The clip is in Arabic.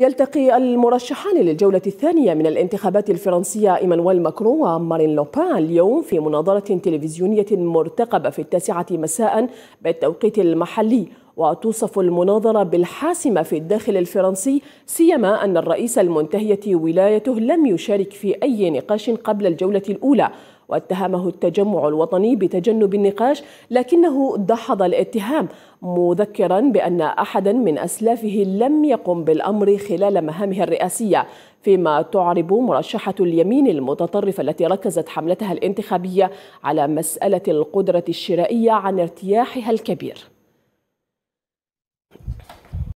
يلتقي المرشحان للجولة الثانية من الانتخابات الفرنسية إيمانويل ماكرون ومارين لوبان اليوم في مناظرة تلفزيونية مرتقبة في التاسعة مساء بالتوقيت المحلي وتوصف المناظرة بالحاسمة في الداخل الفرنسي سيما أن الرئيس المنتهية ولايته لم يشارك في أي نقاش قبل الجولة الأولى واتهمه التجمع الوطني بتجنب النقاش لكنه دحض الاتهام مذكرا بأن أحدا من أسلافه لم يقم بالأمر خلال مهامه الرئاسية فيما تعرب مرشحة اليمين المتطرفة التي ركزت حملتها الانتخابية على مسألة القدرة الشرائية عن ارتياحها الكبير